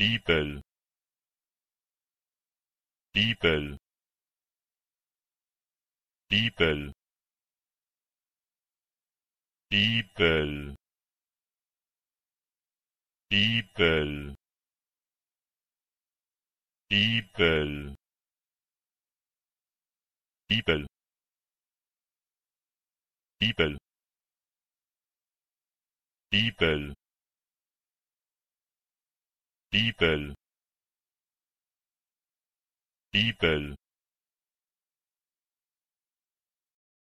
bibel bibel bibel bibel bibel bibel bibel bibel bibel people people